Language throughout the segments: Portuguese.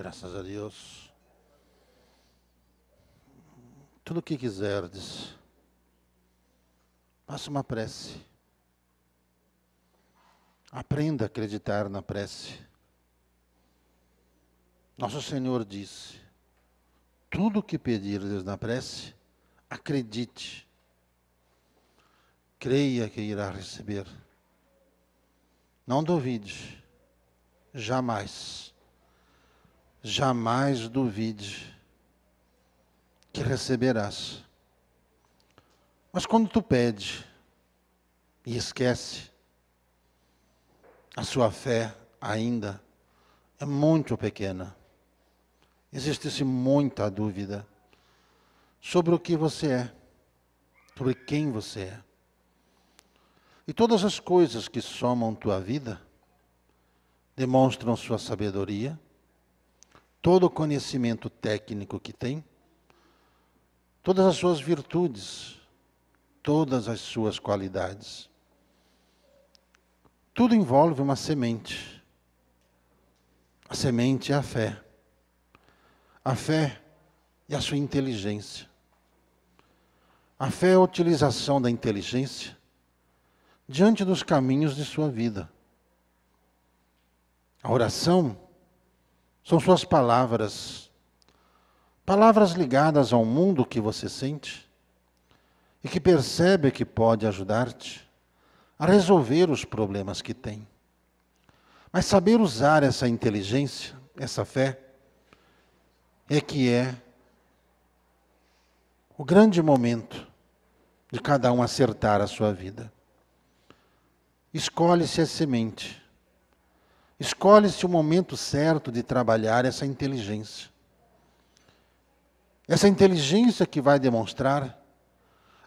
graças a Deus. Tudo o que quiserdes, faça uma prece. Aprenda a acreditar na prece. Nosso Senhor disse: tudo o que pedirdes na prece, acredite. Creia que irá receber. Não duvide, jamais jamais duvide que receberás. Mas quando tu pede e esquece, a sua fé ainda é muito pequena. Existe-se muita dúvida sobre o que você é, sobre quem você é. E todas as coisas que somam tua vida demonstram sua sabedoria todo o conhecimento técnico que tem, todas as suas virtudes, todas as suas qualidades. Tudo envolve uma semente. A semente é a fé. A fé e é a sua inteligência. A fé é a utilização da inteligência diante dos caminhos de sua vida. A oração são suas palavras. Palavras ligadas ao mundo que você sente e que percebe que pode ajudar-te a resolver os problemas que tem. Mas saber usar essa inteligência, essa fé, é que é o grande momento de cada um acertar a sua vida. Escolhe-se a semente Escolhe-se o momento certo de trabalhar essa inteligência. Essa inteligência que vai demonstrar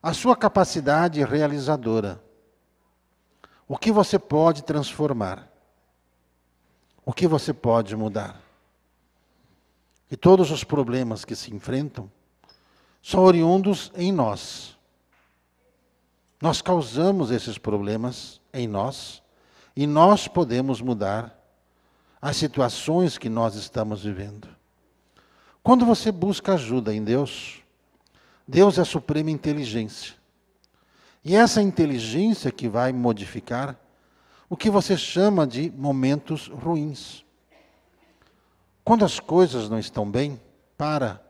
a sua capacidade realizadora. O que você pode transformar? O que você pode mudar? E todos os problemas que se enfrentam são oriundos em nós. Nós causamos esses problemas em nós e nós podemos mudar às situações que nós estamos vivendo. Quando você busca ajuda em Deus, Deus é a suprema inteligência. E é essa inteligência que vai modificar o que você chama de momentos ruins. Quando as coisas não estão bem, para.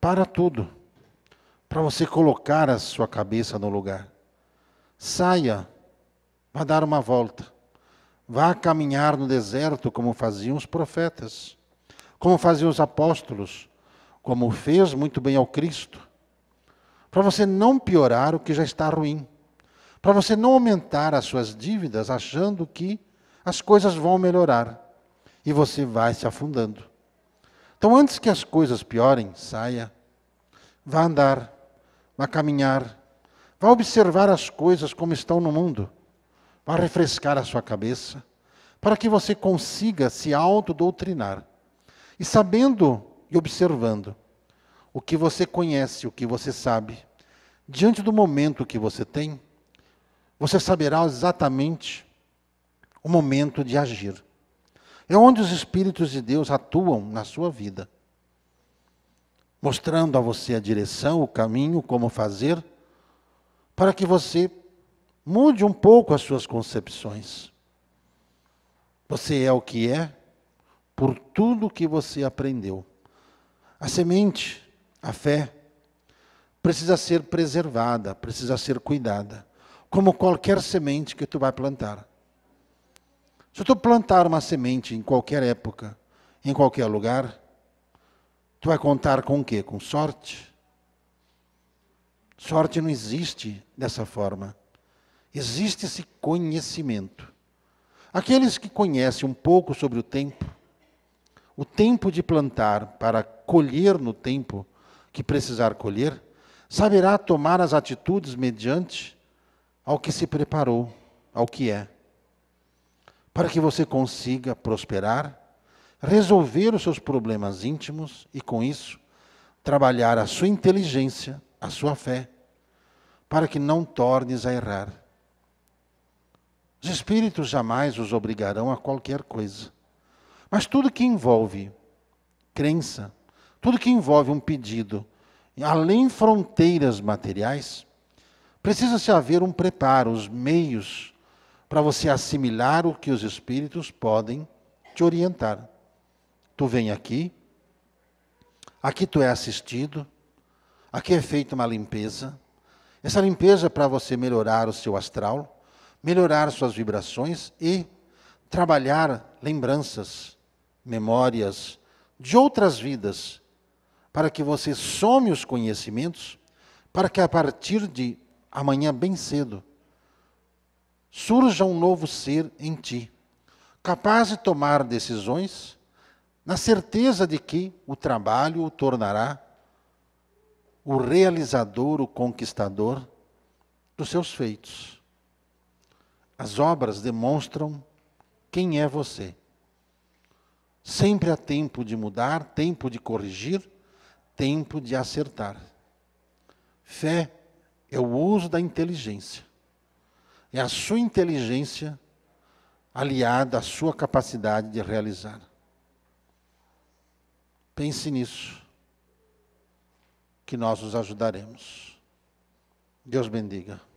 Para tudo. Para você colocar a sua cabeça no lugar. Saia, vá dar uma volta. Vá caminhar no deserto como faziam os profetas, como faziam os apóstolos, como fez muito bem ao Cristo, para você não piorar o que já está ruim, para você não aumentar as suas dívidas achando que as coisas vão melhorar e você vai se afundando. Então, antes que as coisas piorem, saia, vá andar, vá caminhar, vá observar as coisas como estão no mundo para refrescar a sua cabeça, para que você consiga se autodoutrinar. E sabendo e observando o que você conhece, o que você sabe, diante do momento que você tem, você saberá exatamente o momento de agir. É onde os Espíritos de Deus atuam na sua vida, mostrando a você a direção, o caminho, como fazer, para que você Mude um pouco as suas concepções. Você é o que é por tudo que você aprendeu. A semente, a fé, precisa ser preservada, precisa ser cuidada, como qualquer semente que tu vai plantar. Se tu plantar uma semente em qualquer época, em qualquer lugar, tu vai contar com o quê? Com sorte? Sorte não existe dessa forma. Existe esse conhecimento. Aqueles que conhecem um pouco sobre o tempo, o tempo de plantar para colher no tempo que precisar colher, saberá tomar as atitudes mediante ao que se preparou, ao que é, para que você consiga prosperar, resolver os seus problemas íntimos e, com isso, trabalhar a sua inteligência, a sua fé, para que não tornes a errar. Os espíritos jamais os obrigarão a qualquer coisa. Mas tudo que envolve crença, tudo que envolve um pedido, além fronteiras materiais, precisa-se haver um preparo, os meios para você assimilar o que os espíritos podem te orientar. Tu vem aqui, aqui tu é assistido, aqui é feita uma limpeza. Essa limpeza é para você melhorar o seu astral, melhorar suas vibrações e trabalhar lembranças, memórias de outras vidas, para que você some os conhecimentos, para que a partir de amanhã bem cedo surja um novo ser em ti, capaz de tomar decisões na certeza de que o trabalho o tornará o realizador, o conquistador dos seus feitos. As obras demonstram quem é você. Sempre há tempo de mudar, tempo de corrigir, tempo de acertar. Fé é o uso da inteligência. É a sua inteligência aliada à sua capacidade de realizar. Pense nisso, que nós os ajudaremos. Deus bendiga.